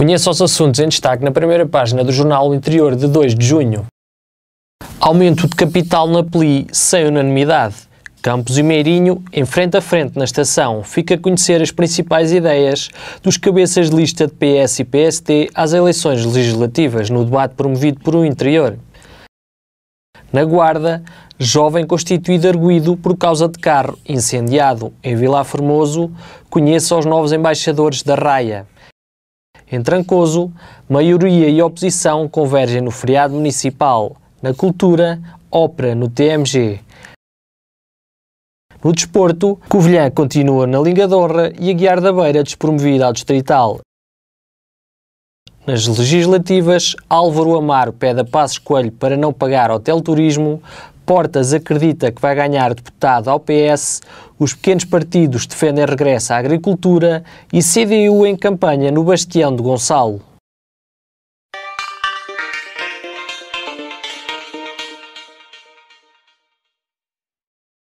Conheça os assuntos em destaque na primeira página do Jornal Interior de 2 de junho. Aumento de capital na PLI sem unanimidade. Campos e Meirinho, em frente a frente na estação, fica a conhecer as principais ideias dos cabeças de lista de PS e PST às eleições legislativas no debate promovido por o interior. Na Guarda, jovem constituído arguído por causa de carro incendiado. Em Vila Formoso, conheça os novos embaixadores da RAIA. Em Trancoso, maioria e oposição convergem no feriado municipal, na cultura, ópera no TMG. No desporto, Covilhã continua na Lingadorra e Guiar da Beira despromovida ao distrital. Nas legislativas, Álvaro Amaro pede a Passos Coelho para não pagar hotel turismo, Portas acredita que vai ganhar deputado ao PS, os pequenos partidos defendem regresso à agricultura e CDU em campanha no Bastião de Gonçalo.